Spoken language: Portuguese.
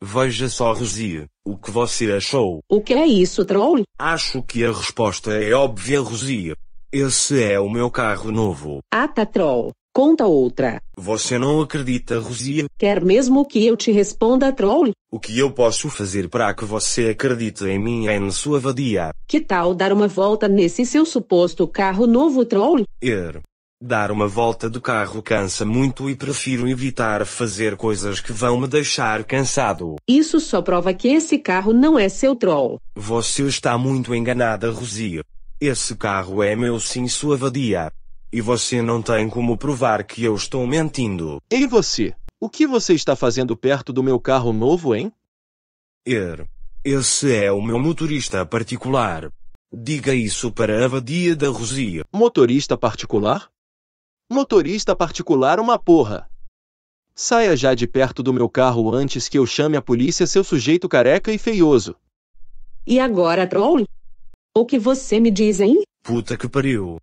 Veja só Rosia, o que você achou? O que é isso, troll? Acho que a resposta é óbvia, Rosia. Esse é o meu carro novo. Ah tá, troll. Conta outra. Você não acredita, Rosia? Quer mesmo que eu te responda, troll? O que eu posso fazer para que você acredite em mim é na sua vadia? Que tal dar uma volta nesse seu suposto carro novo, troll? Er, Dar uma volta de carro cansa muito e prefiro evitar fazer coisas que vão me deixar cansado. Isso só prova que esse carro não é seu troll. Você está muito enganada, Rosia. Esse carro é meu sim, sua vadia. E você não tem como provar que eu estou mentindo. Ei você, o que você está fazendo perto do meu carro novo, hein? Er, esse é o meu motorista particular. Diga isso para a vadia da Rosia. Motorista particular? Motorista particular uma porra. Saia já de perto do meu carro antes que eu chame a polícia, seu sujeito careca e feioso. E agora, troll? O que você me diz, hein? Puta que pariu.